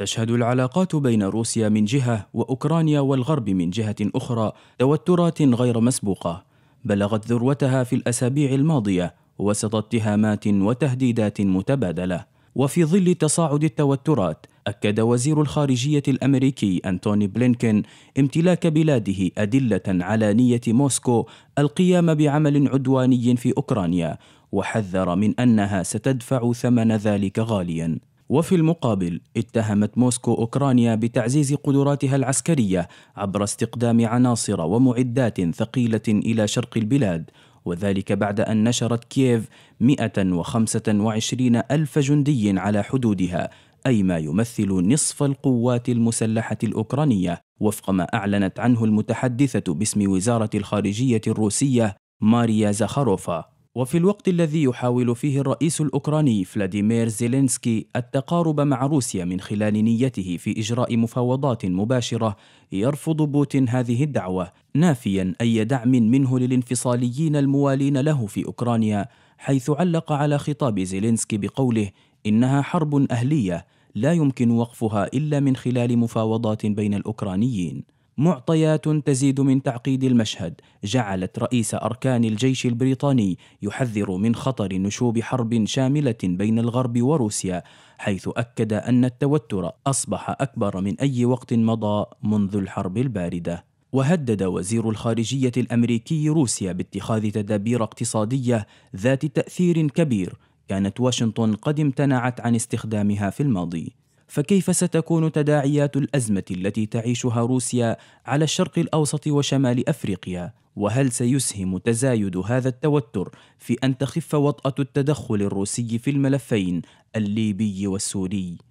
تشهد العلاقات بين روسيا من جهة وأوكرانيا والغرب من جهة أخرى توترات غير مسبوقة بلغت ذروتها في الأسابيع الماضية وسط اتهامات وتهديدات متبادلة وفي ظل تصاعد التوترات أكد وزير الخارجية الأمريكي أنتوني بلينكين امتلاك بلاده أدلة على نية موسكو القيام بعمل عدواني في أوكرانيا وحذر من أنها ستدفع ثمن ذلك غالياً وفي المقابل اتهمت موسكو أوكرانيا بتعزيز قدراتها العسكرية عبر استقدام عناصر ومعدات ثقيلة إلى شرق البلاد وذلك بعد أن نشرت كييف 125 ألف جندي على حدودها أي ما يمثل نصف القوات المسلحة الأوكرانية وفق ما أعلنت عنه المتحدثة باسم وزارة الخارجية الروسية ماريا زاخاروفا وفي الوقت الذي يحاول فيه الرئيس الأوكراني فلاديمير زيلينسكي التقارب مع روسيا من خلال نيته في إجراء مفاوضات مباشرة يرفض بوتين هذه الدعوة نافيا أي دعم منه للانفصاليين الموالين له في أوكرانيا حيث علق على خطاب زيلينسكي بقوله إنها حرب أهلية لا يمكن وقفها إلا من خلال مفاوضات بين الأوكرانيين معطيات تزيد من تعقيد المشهد جعلت رئيس أركان الجيش البريطاني يحذر من خطر نشوب حرب شاملة بين الغرب وروسيا حيث أكد أن التوتر أصبح أكبر من أي وقت مضى منذ الحرب الباردة وهدد وزير الخارجية الأمريكي روسيا باتخاذ تدابير اقتصادية ذات تأثير كبير كانت واشنطن قد امتنعت عن استخدامها في الماضي فكيف ستكون تداعيات الازمه التي تعيشها روسيا على الشرق الاوسط وشمال افريقيا وهل سيسهم تزايد هذا التوتر في ان تخف وطاه التدخل الروسي في الملفين الليبي والسوري